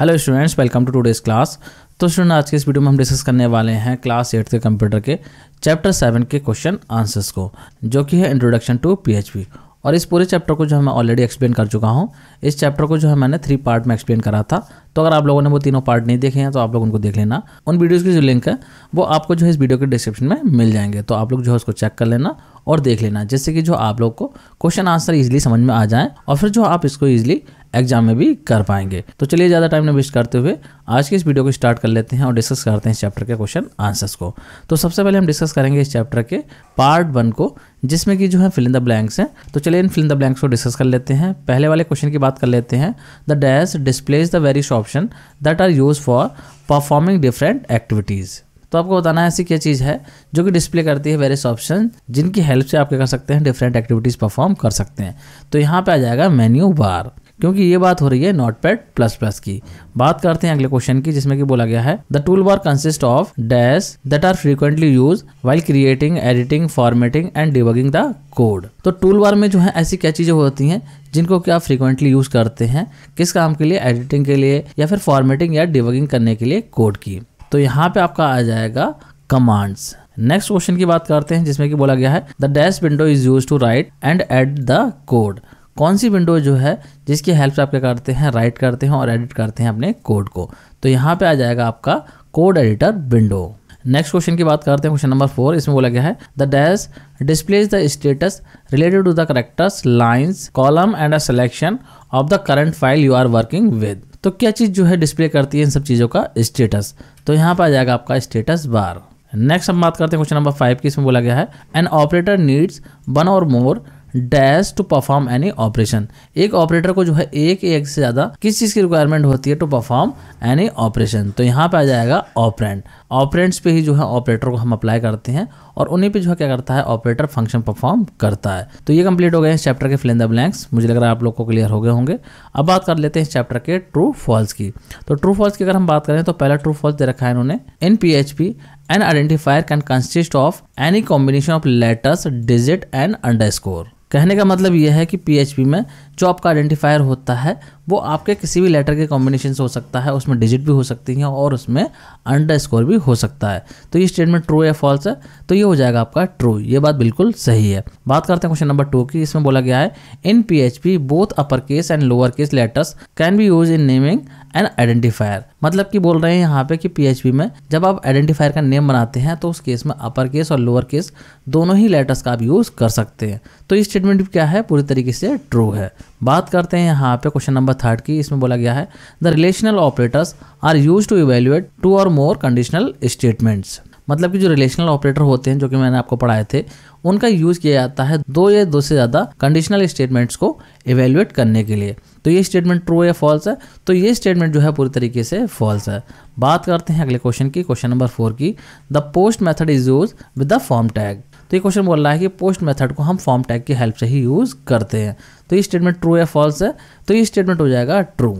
hello students welcome to today's class तो student आज के इस वीडियो में हम डिस्कस करने वाले हैं क्लास एट्थ के कंप्यूटर के चैप्टर सेवन के क्वेश्चन आंसर्स को जो कि है इंट्रोडक्शन टू पीएचपी और इस पूरे चैप्टर को जो है मैं ऑलरेडी एक्सप्लेन कर चुका हूँ इस चैप्टर को जो है मैंने थ्री पार्ट में एक्सप्लेन करा था तो अगर आप लोगों ने वो तीनों पार्ट नहीं देखे हैं तो आप लोग उनको देख लेना उन वीडियोज़ की जो लिंक है वो आपको जो है इस वीडियो के डिस्क्रिप्शन में मिल जाएंगे तो आप लोग जो है उसको चेक कर लेना और देख लेना जिससे कि जो आप लोग को क्वेश्चन आंसर ईजिली समझ में आ जाए और फिर जो आप इसको ईजिली एग्जाम में भी कर पाएंगे तो चलिए ज़्यादा टाइम ना वेस्ट करते हुए आज की इस वीडियो को स्टार्ट कर लेते हैं और डिस्कस करते हैं इस चैप्टर के क्वेश्चन आंसर्स को तो सबसे पहले हम डिस्कस करेंगे इस चैप्टर के पार्ट वन को जिसमें कि जो है फिल इन द ब्लैंक्स हैं तो चलिए इन फिल इन द ब्लैंक्स को डिस्कस कर लेते हैं पहले वाले क्वेश्चन की बात कर लेते हैं the dash displays the various option that are use for performing different activities तो आपको बताना है ऐसी क्या चीज़ है जो कि डिस्प्ले करती है वेरियस ऑप्शन जिनकी हेल्प से आप क्या कर सकते हैं डिफरेंट एक्टिविटीज़ परफॉर्म कर सकते हैं तो यहाँ पे आ जाएगा मेन्यू बार क्योंकि ये बात हो रही है नोट पैड प्लस प्लस की बात करते हैं अगले क्वेश्चन की जिसमें कि बोला गया है the tool bar consist of dash that are frequently use while creating editing formatting and debugging the code तो टूल बार में जो है ऐसी क्या चीज़ें होती हैं जिनको क्या आप फ्रीक्वेंटली यूज़ करते हैं किस काम के लिए एडिटिंग के लिए या फिर फॉर्मेटिंग या डिबगिंग करने के लिए कोड की तो यहाँ पे आपका आ जाएगा कमांड्स नेक्स्ट क्वेश्चन की बात करते हैं जिसमें कि बोला गया है the dash window is use to write and add the code कौन सी विंडो जो है जिसकी हेल्प से आप क्या करते हैं राइट करते हैं और एडिट करते हैं अपने कोड को तो यहाँ पे आ जाएगा आपका code editor window next question की बात करते हैं क्वेश्चन नंबर फोर इसमें बोला गया है the dash displays the status related to the characters lines column and a selection of the current file you are working with तो क्या चीज़ जो है डिस्प्ले करती है इन सब चीज़ों का स्टेटस तो यहाँ पर आ जाएगा आपका स्टेटस बार नेक्स्ट हम बात करते हैं क्वेश्चन नंबर फाइव की इसमें बोला गया है an operator needs one or more dash to perform any operation एक ऑपरेटर को जो है एक एक से ज़्यादा किस चीज़ की रिक्वायरमेंट होती है टू परफॉर्म एनी ऑपरेशन तो यहाँ पे आ जाएगा ऑपरेंट ऑपरेंट्स पे ही जो है ऑपरेटर को हम अप्लाई करते हैं और उन्हीं पे जो है क्या करता है ऑपरेटर फंक्शन परफॉर्म करता है तो ये कंप्लीट हो गए इस चैप्टर के फिल इन द ब्लैंक्स मुझे लग रहा है आप लोग को क्लियर हो गए होंगे अब बात कर लेते हैं इस चैप्टर के ट्रू फॉल्स की तो ट्रू फॉल्स की अगर हम बात करें तो पहला ट्रू फॉल्स दे रखा है इन्होंने in P H P an identifier can consist of any combination of letters digit and underscore कहने का मतलब यह है कि पीएचपी में जो आपका आइडेंटिफायर होता है वो आपके किसी भी लेटर के कॉम्बिनेशन से हो सकता है उसमें डिजिट भी हो सकती हैं और उसमें अंडर भी हो सकता है तो ये स्टेटमेंट ट्रू या फॉल्स है तो ये हो जाएगा आपका ट्रू ये बात बिल्कुल सही है बात करते हैं क्वेश्चन नंबर टू की इसमें बोला गया है in P both upper case and lower case letters can be use in naming an identifier मतलब कि बोल रहे हैं यहाँ पे कि पी में जब आप आइडेंटिफायर का नेम बनाते हैं तो उस केस में अपर केस और लोअर केस दोनों ही लेटर्स का आप यूज़ कर सकते हैं तो ये स्टेटमेंट क्या है पूरी तरीके से ट्रू है बात करते हैं यहाँ पे क्वेश्चन नंबर थर्ड की इसमें बोला गया है the relational operators are use to evaluate two or more conditional statements मतलब कि जो रिलेशनल ऑपरेटर होते हैं जो कि मैंने आपको पढ़ाए थे उनका यूज किया जाता है दो या दो से ज़्यादा कंडीशनल स्टेटमेंट्स को इवेल्युएट करने के लिए तो ये स्टेटमेंट ट्रू या फॉल्स है तो ये स्टेटमेंट जो है पूरी तरीके से फॉल्स है बात करते हैं अगले क्वेश्चन की क्वेश्चन नंबर फोर की the post method is use with the form tag तो ये क्वेश्चन बोल रहा है कि पोस्ट मेथड को हम फॉर्म टैग की हेल्प से ही यूज़ करते हैं तो ये स्टेटमेंट ट्रू या फॉल्स है तो ये स्टेटमेंट हो जाएगा ट्रू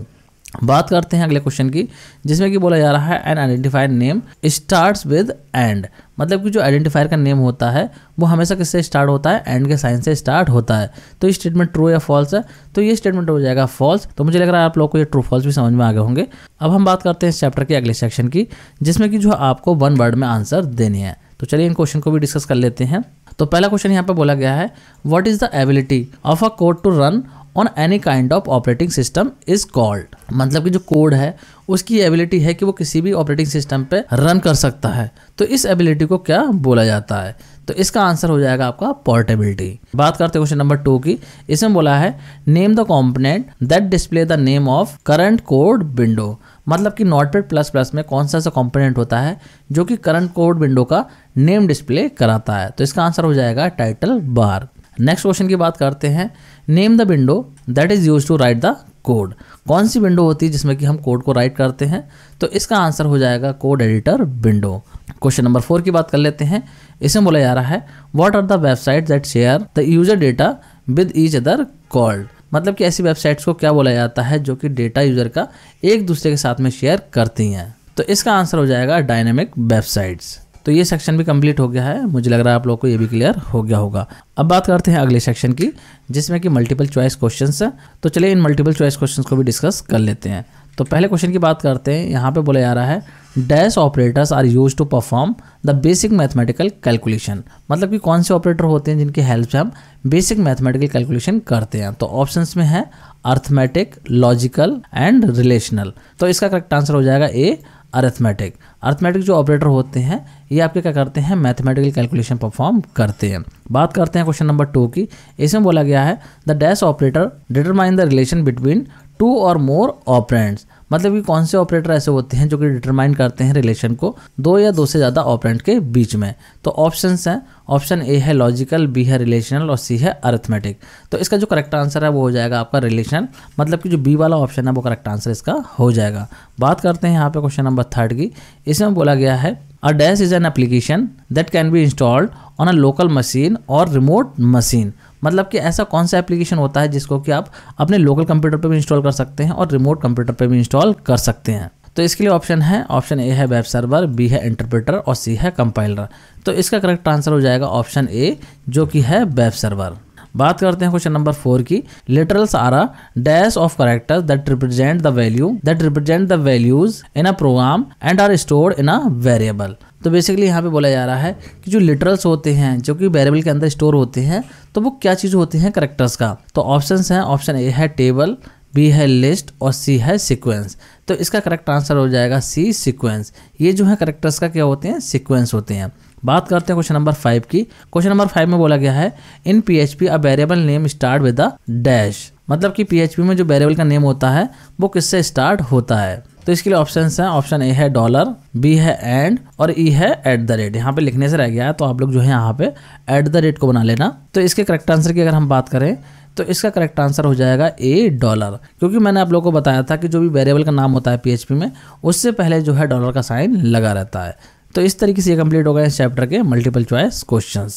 बात करते हैं अगले क्वेश्चन की जिसमें कि बोला जा रहा है an identifier name starts with and मतलब कि जो आइडेंटिफायर का नेम होता है वो हमेशा किससे स्टार्ट होता है एंड के साइन से स्टार्ट होता है तो ये स्टेटमेंट ट्रू या फॉल्स है तो ये स्टेटमेंट हो जाएगा फॉल्स तो मुझे लग रहा है आप लोग को ये ट्रू फॉल्स भी समझ में आ गए होंगे अब हम बात करते हैं इस चैप्टर के अगले सेक्शन की जिसमें कि जो आपको वन वर्ड में आंसर देनी है तो चलिए इन क्वेश्चन को भी डिस्कस कर लेते हैं तो पहला क्वेश्चन यहाँ पर बोला गया है what is the ability of a code to run on any kind of operating system is called मतलब कि जो कोड है उसकी एबिलिटी है कि वो किसी भी ऑपरेटिंग सिस्टम पे रन कर सकता है तो इस एबिलिटी को क्या बोला जाता है तो इसका आंसर हो जाएगा आपका पोर्टेबिलिटी बात करते हैं क्वेश्चन नंबर टू की इसमें बोला है name the component that display the name of current code window मतलब कि नोटपेड प्लस प्लस में कौन सा ऐसा कंपोनेंट होता है जो कि करंट कोड विंडो का नेम डिस्प्ले कराता है तो इसका आंसर हो जाएगा टाइटल बार नेक्स्ट क्वेश्चन की बात करते हैं name the window that is use to write the code कौन सी विंडो होती है जिसमें कि हम कोड को राइट करते हैं तो इसका आंसर हो जाएगा code editor window question number four की बात कर लेते हैं इसमें बोला जा रहा है what are the website that share the user data with each other called मतलब कि ऐसी वेबसाइट्स को क्या बोला जाता है जो कि डेटा यूज़र का एक दूसरे के साथ में शेयर करती हैं तो इसका आंसर हो जाएगा डायनेमिक वेबसाइट्स तो ये सेक्शन भी कंप्लीट हो गया है मुझे लग रहा है आप लोग को ये भी क्लियर हो गया होगा अब बात करते हैं अगले सेक्शन की जिसमें कि मल्टीपल चॉइस क्वेश्चन है तो चलिए इन मल्टीपल चॉइस क्वेश्चन को भी डिस्कस कर लेते हैं तो पहले क्वेश्चन की बात करते हैं यहाँ पे बोला जा रहा है dash operators are use to perform the basic mathematical calculation मतलब कि कौन से ऑपरेटर होते हैं जिनकी हेल्प से हम बेसिक मैथमेटिकल कैलकुलेशन करते हैं तो ऑप्शंस में है अर्थमेटिक लॉजिकल एंड रिलेशनल तो इसका करेक्ट आंसर हो जाएगा ए अर्थमेटिक अर्थमेटिक जो ऑपरेटर होते हैं ये आपके क्या करते हैं मैथमेटिकल कैलकुलेशन परफॉर्म करते हैं बात करते हैं क्वेश्चन नंबर टू की इसमें बोला गया है the dash operator determine the relation between two or more operands मतलब कि कौन से ऑपरेटर ऐसे होते हैं जो कि डिटरमाइन करते हैं रिलेशन को दो या दो से ज़्यादा ऑपरेंट के बीच में तो ऑप्शन हैं ऑप्शन ए है लॉजिकल बी है रिलेशनल और सी है अर्थमेटिक तो इसका जो करेक्ट आंसर है वो हो जाएगा आपका रिलेशन मतलब कि जो बी वाला ऑप्शन है वो करेक्ट आंसर इसका हो जाएगा बात करते हैं यहाँ पे क्वेश्चन नंबर थर्ड की इसमें बोला गया है a dash is an application that can be installed on a local machine or remote machine मतलब कि ऐसा कौन सा एप्लीकेशन होता है जिसको कि आप अपने लोकल कंप्यूटर पर भी इंस्टॉल कर सकते हैं और रिमोट कंप्यूटर पर भी इंस्टॉल कर सकते हैं तो इसके लिए ऑप्शन है ऑप्शन ए है वेब सर्वर बी है इंटरप्रेटर और सी है कंपाइलर तो इसका करेक्ट आंसर हो जाएगा ऑप्शन ए जो कि है वेब सर्वर बात करते हैं क्वेश्चन नंबर फोर की literals are a dash of characters that represent the value that represent the values in a program and are stored in a variable तो बेसिकली यहाँ पे बोला जा रहा है कि जो लिटरल्स होते हैं जो कि वेरेबल के अंदर स्टोर होते हैं तो वो क्या चीज़ होते हैं करेक्टर्स का तो ऑप्शन हैं ऑप्शन ए है टेबल बी है लिस्ट और सी है सिक्वेंस तो इसका करेक्ट आंसर हो जाएगा सी सिक्वेंस ये जो है करेक्टर्स का क्या होते हैं सिक्वेंस होते हैं बात करते हैं क्वेश्चन नंबर फाइव की क्वेश्चन नंबर फाइव में बोला गया है in P H P a variable name start with the dash मतलब कि पी एच पी में जो वेरिएबल का नेम होता है वो किससे स्टार्ट होता है तो इसके लिए ऑप्शन है ऑप्शन ए है डॉलर बी है एंड और ई e है एट द रेट यहाँ पे लिखने से रह गया है तो आप लोग जो है यहाँ पे एट द रेट को बना लेना तो इसके करेक्ट आंसर की अगर हम बात करें तो इसका करेक्ट आंसर हो जाएगा ए डॉलर क्योंकि मैंने आप लोगों को बताया था कि जो भी वेरिएबल का नाम होता है पीएचपी में उससे पहले जो है डॉलर का साइन लगा रहता है तो इस तरीके से ये कंप्लीट हो इस चैप्टर के मल्टीपल चॉइस क्वेश्चन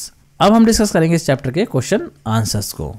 अब हम डिस्कस करेंगे इस चैप्टर के क्वेश्चन आंसर्स को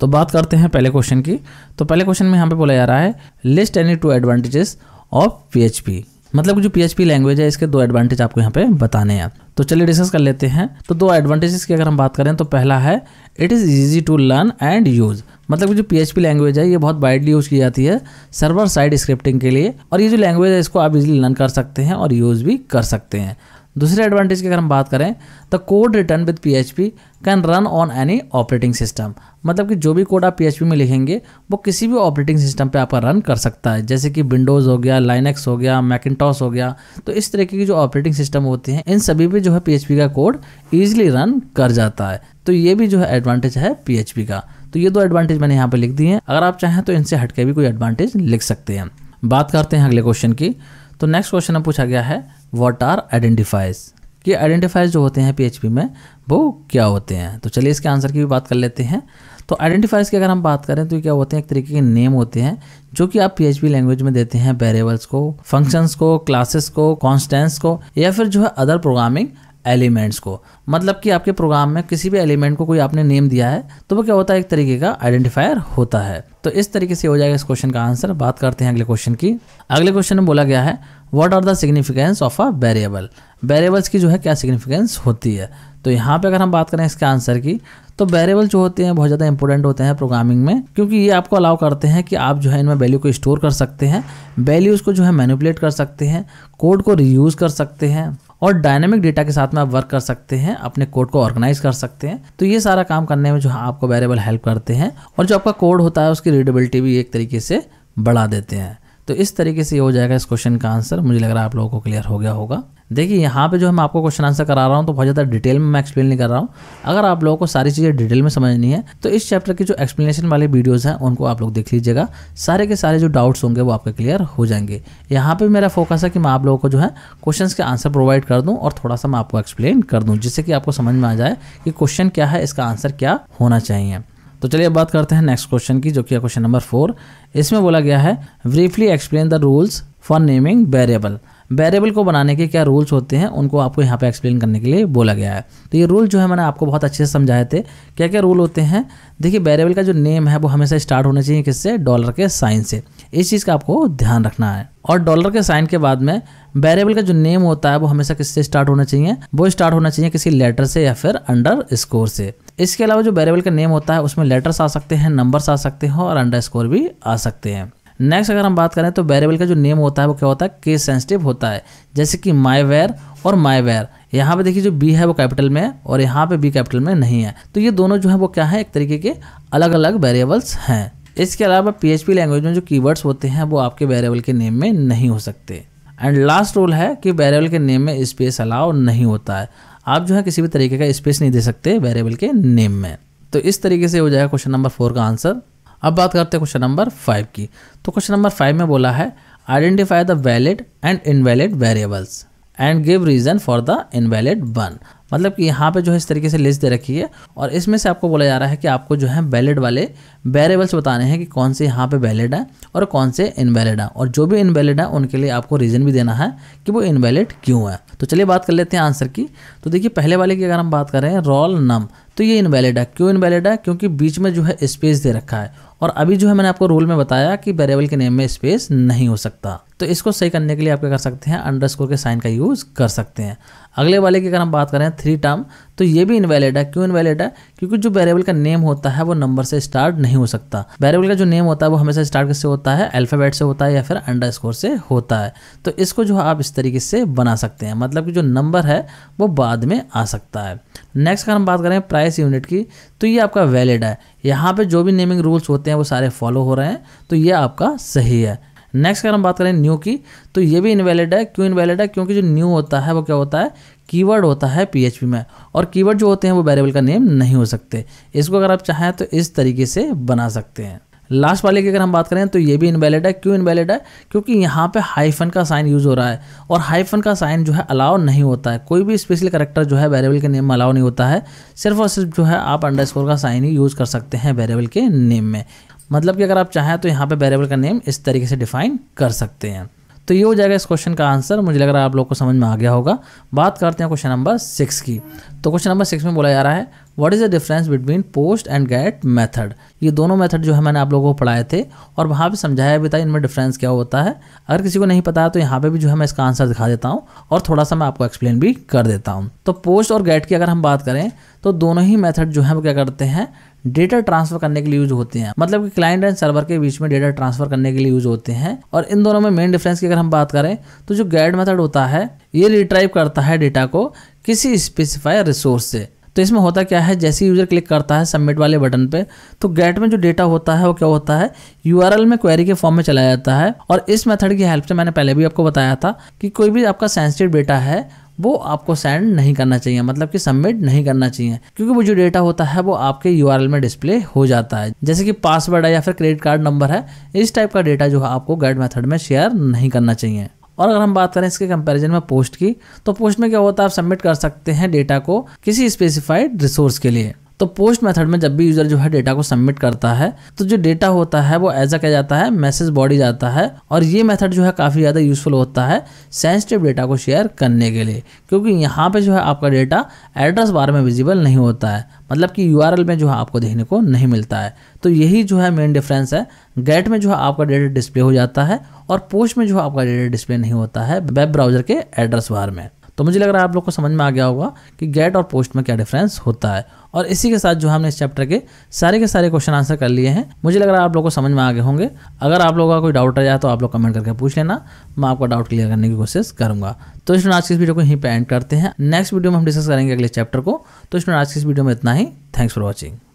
तो बात करते हैं पहले क्वेश्चन की तो पहले क्वेश्चन में यहाँ पे बोला जा रहा है list any two advantages of P मतलब जो पी लैंग्वेज है इसके दो एडवांटेज आपको यहाँ पे बताने हैं तो चलिए डिस्कस कर लेते हैं तो दो एडवांटेजेस की अगर हम बात करें तो पहला है it is easy to learn and use मतलब जो पी लैंग्वेज है ये बहुत वाइडली यूज़ की जाती है सर्वर साइड स्क्रिप्टिंग के लिए और ये जो लैंग्वेज है इसको आप इजीली लर्न कर सकते हैं और यूज़ भी कर सकते हैं दूसरे एडवांटेज की अगर हम बात करें the code written with P H P can run on any operating system मतलब कि जो भी कोड आप पी में लिखेंगे वो किसी भी ऑपरेटिंग सिस्टम पे आपका रन कर सकता है जैसे कि विंडोज़ हो गया लाइनक्स हो गया मैकिनटॉस हो गया तो इस तरीके की जो ऑपरेटिंग सिस्टम होती हैं इन सभी पे जो है पी का कोड ईजिली रन कर जाता है तो ये भी जो है एडवांटेज है पी का तो ये दो एडवांटेज मैंने यहाँ पर लिख दिए हैं अगर आप चाहें तो इनसे हटके भी कोई एडवांटेज लिख सकते हैं बात करते हैं अगले क्वेश्चन की तो नेक्स्ट क्वेश्चन में पूछा गया है वॉट आर आइडेंटिफाइज कि आइडेंटिफाइज जो होते हैं पी में वो क्या होते हैं तो चलिए इसके आंसर की भी बात कर लेते हैं तो आइडेंटिफाइज की अगर हम बात करें तो क्या होते हैं एक तरीके के नेम होते हैं जो कि आप पी लैंग्वेज में देते हैं वेरिएबल्स को फंक्शंस को क्लासेस को कॉन्स्टेंट्स को या फिर जो है अदर प्रोग्रामिंग एलिमेंट्स को मतलब कि आपके प्रोग्राम में किसी भी एलिमेंट को कोई आपने नेम दिया है तो वो क्या होता है एक तरीके का आइडेंटिफायर होता है तो इस तरीके से हो जाएगा इस क्वेश्चन का आंसर बात करते हैं अगले क्वेश्चन की अगले क्वेश्चन में बोला गया है what are the significance of a variable variables की जो है क्या सिग्निफिकेंस होती है तो यहाँ पर अगर हम बात करें इसके आंसर की तो वेरिएबल जो होते हैं बहुत ज़्यादा इंपॉर्टेंट होते हैं प्रोग्रामिंग में क्योंकि ये आपको अलाउ करते हैं कि आप जो है इनमें वैल्यू को स्टोर कर सकते हैं वैल्यूज़ को जो है मैनिपुलेट कर सकते हैं कोड को रीयूज़ कर सकते हैं और डायनेमिक डेटा के साथ में आप वर्क कर सकते हैं अपने कोड को ऑर्गेनाइज कर सकते हैं तो ये सारा काम करने में जो आपको वेरेबल हेल्प करते हैं और जो आपका कोड होता है उसकी रीडेबिलिटी भी एक तरीके से बढ़ा देते हैं तो इस तरीके से हो जाएगा इस क्वेश्चन का आंसर मुझे लग रहा है आप लोगों को क्लियर हो गया होगा देखिए यहाँ पे जो हम मैं आपको क्वेश्चन आंसर करा रहा हूँ तो बहुत ज़्यादा डिटेल में मैं एक्सप्लेन नहीं कर रहा हूँ अगर आप लोगों को सारी चीज़ें डिटेल में समझनी है तो इस चैप्टर की जो एक्सप्लेनेशन वाले वीडियोज़ हैं उनको आप लोग देख लीजिएगा सारे के सारे जो डाउट्स होंगे वो आपके क्लियर हो जाएंगे यहाँ पर मेरा फोकस है कि मैं आप लोगों को जो है क्वेश्चन के आंसर प्रोवाइड कर दूँ और थोड़ा सा मैं आपको एक्सप्लेन कर दूँ जिससे कि आपको समझ में आ जाए कि क्वेश्चन क्या है इसका आंसर क्या होना चाहिए तो चलिए अब बात करते हैं नेक्स्ट क्वेश्चन की जो कि क्वेश्चन नंबर फोर इसमें बोला गया है briefly explain the rules for naming variable variable को बनाने के क्या रूल्स होते हैं उनको आपको यहाँ पे एक्सप्लेन करने के लिए बोला गया है तो ये रूल जो है मैंने आपको बहुत अच्छे से समझाए थे क्या क्या रूल होते हैं देखिए वेरिएबल का जो नेम है वो हमेशा स्टार्ट होना चाहिए किससे डॉलर के साइन से इस चीज़ का आपको ध्यान रखना है और डॉलर के साइन के बाद में वेरिएबल का जो नेम होता है वो हमेशा किससे स्टार्ट होना चाहिए वो स्टार्ट होना चाहिए किसी लेटर से या फिर अंडर स्कोर से इसके अलावा जो वेरिएबल का नेम होता है उसमें लेटर्स आ सकते हैं नंबर्स आ सकते हैं और अंडर स्कोर भी आ सकते हैं नेक्स्ट अगर हम बात करें तो वेरिएबल का जो नेम होता है वो क्या होता है केस सेंसिटिव होता है जैसे कि माई वेयर और माई वेयर यहाँ पे देखिए जो बी है वो कैपिटल में है और यहाँ पे बी कैपिटल में नहीं है तो ये दोनों जो है वो क्या है एक तरीके के अलग अलग वेरिएबल्स हैं इसके अलावा पी लैंग्वेज में जो वर्ड्स होते हैं वो आपके वेरिएबल के नेम में नहीं हो सकते एंड लास्ट रूल है कि वेरिएबल के नेम में स्पेस अलाउ नहीं होता है आप जो है किसी भी तरीके का स्पेस नहीं दे सकते वेरिएबल के नेम में तो इस तरीके से हो जाएगा क्वेश्चन नंबर फोर का आंसर अब बात करते हैं क्वेश्चन नंबर फाइव की तो क्वेश्चन नंबर फाइव में बोला है identify the valid and invalid variables and give reason for the invalid one मतलब कि यहाँ पे जो है इस तरीके से लिस्ट दे रखी है और इसमें से आपको बोला जा रहा है कि आपको जो है वैलिड वाले वेरिएबल्स बताने हैं कि कौन से यहाँ पे वैलिड हैं और कौन से इनवैलिड हैं और जो भी इनवैलिड हैं उनके लिए आपको रीज़न भी देना है कि वो इनवैलिड क्यों है तो चलिए बात कर लेते हैं आंसर की तो देखिए पहले वाले की अगर हम बात करें रोल नम तो ये इनवैलिड है क्यों इनवैलिड है क्योंकि बीच में जो है स्पेस दे रखा है और अभी जो है मैंने आपको रूल में बताया कि वेरिएबल के नेम में स्पेस नहीं हो सकता तो इसको सही करने के लिए आप क्या कर सकते हैं अंडरस्कोर के साइन का यूज़ कर सकते हैं अगले वाले की अगर हम बात करें थ्री टर्म तो ये भी इनवैलिड है क्यों इनवैलिड है क्योंकि जो वेरिएबल का नेम होता है वो नंबर से स्टार्ट नहीं हो सकता वेरिएबल का जो नेम होता है वो हमेशा स्टार्ट किससे होता है अल्फ़ाबेट से होता है या फिर अंडर से होता है तो इसको जो आप इस तरीके से बना सकते हैं मतलब कि जो नंबर है वो बाद में आ सकता है नेक्स्ट अगर हम बात करें प्राइस यूनिट की तो ये आपका वैलिड है यहाँ पर जो भी नेमिंग रूल्स होते हैं वो सारे फॉलो हो रहे हैं तो ये आपका सही है नेक्स्ट अगर हम बात करें न्यू की तो ये भी इनवैलिड है क्यों इनवैलिड है क्योंकि जो न्यू होता है वो क्या होता है कीवर्ड होता है पीएचपी में और कीवर्ड जो होते हैं वो वेरिएबल का नेम नहीं हो सकते इसको अगर आप चाहें तो इस तरीके से बना सकते हैं लास्ट वाले की अगर हम बात करें तो ये भी इनवैलिड है क्यों इनवैलिड है क्योंकि यहाँ पे हाइफन का साइन यूज़ हो रहा है और हाइफन का साइन जो है अलाउ नहीं होता है कोई भी स्पेशल करेक्टर जो है वेरिएबल के नेम में अलाउ नहीं होता है सिर्फ और सिर्फ जो है आप अंडरस्कोर का साइन ही यूज़ कर सकते हैं वेरिएबल के नेम में मतलब कि अगर आप चाहें तो यहाँ पे वेरिएबल का नेम इस तरीके से डिफाइन कर सकते हैं तो ये हो जाएगा इस क्वेश्चन का आंसर मुझे लग रहा है आप लोग को समझ में आ गया होगा बात करते हैं क्वेश्चन नंबर सिक्स की तो क्वेश्चन नंबर सिक्स में बोला जा रहा है what is the difference between post and get method ये दोनों मेथड जो है मैंने आप लोगों को पढ़ाए थे और वहाँ पे समझाया भी था इनमें डिफरेंस क्या होता है अगर किसी को नहीं पता है तो यहाँ पे भी जो है मैं इसका आंसर दिखा देता हूँ और थोड़ा सा मैं आपको एक्सप्लेन भी कर देता हूँ तो पोस्ट और गेट की अगर हम बात करें तो दोनों ही मेथड जो है वो क्या करते हैं डेटा ट्रांसफर करने के लिए यूज होते हैं मतलब कि क्लाइंट एंड सर्वर के बीच में डेटा ट्रांसफर करने के लिए यूज होते हैं और इन दोनों में मेन डिफरेंस की अगर हम बात करें तो जो गैड मेथड होता है ये रिट्राइव करता है डेटा को किसी स्पेसिफाई रिसोर्स से तो इसमें होता क्या है जैसे यूज़र क्लिक करता है सबमिट वाले बटन पे तो गेट में जो डेटा होता है वो क्या होता है यू में क्वेरी के फॉर्म में चला जाता है और इस मेथड की हेल्प से मैंने पहले भी आपको बताया था कि कोई भी आपका सेंसिटिव डेटा है वो आपको सेंड नहीं करना चाहिए मतलब कि सबमिट नहीं करना चाहिए क्योंकि वो जो डेटा होता है वो आपके यू में डिस्प्ले हो जाता है जैसे कि पासवर्ड है या फिर क्रेडिट कार्ड नंबर है इस टाइप का डेटा जो है आपको गाइड मेथड में शेयर नहीं करना चाहिए और अगर हम बात करें इसके कंपैरिजन में पोस्ट की तो पोस्ट में क्या होता है आप सबमिट कर सकते हैं डेटा को किसी स्पेसिफाइड रिसोर्स के लिए तो पोस्ट मेथड में जब भी यूज़र जो है डेटा को सबमिट करता है तो जो डेटा होता है वो एज अ क्या जाता है मैसेज बॉडी जाता है और ये मेथड जो है काफ़ी ज़्यादा यूजफुल होता है सेंसिटिव डेटा को शेयर करने के लिए क्योंकि यहाँ पे जो है आपका डेटा एड्रेस बार में विजिबल नहीं होता है मतलब कि यू में जो है आपको देखने को नहीं मिलता है तो यही जो है मेन डिफरेंस है गेट में जो है आपका डेटा डिस्प्ले हो जाता है और पोस्ट में जो है आपका डेटा डिस्प्ले नहीं होता है वेब ब्राउजर के एड्रेस बार में तो मुझे लग रहा है आप लोग को समझ में आ गया होगा कि गेट और पोस्ट में क्या डिफरेंस होता है और इसी के साथ जो हमने इस चैप्टर के सारे के सारे क्वेश्चन आंसर कर लिए हैं मुझे लग रहा है आप लोग को समझ में आ गए होंगे अगर आप लोगों का कोई डाउट आ जाए तो आप लोग कमेंट करके पूछ लेना मैं आपका डाउट क्लियर करने की कोशिश करूंगा तो इसमें आज की इस वीडियो को यहीं पर एंड करते हैं नेक्स्ट वीडियो में हम डिस्कस करेंगे अगले चैप्टर को तो इसमें आज की इस वीडियो में इतना ही थैंक्स फॉर वॉचिंग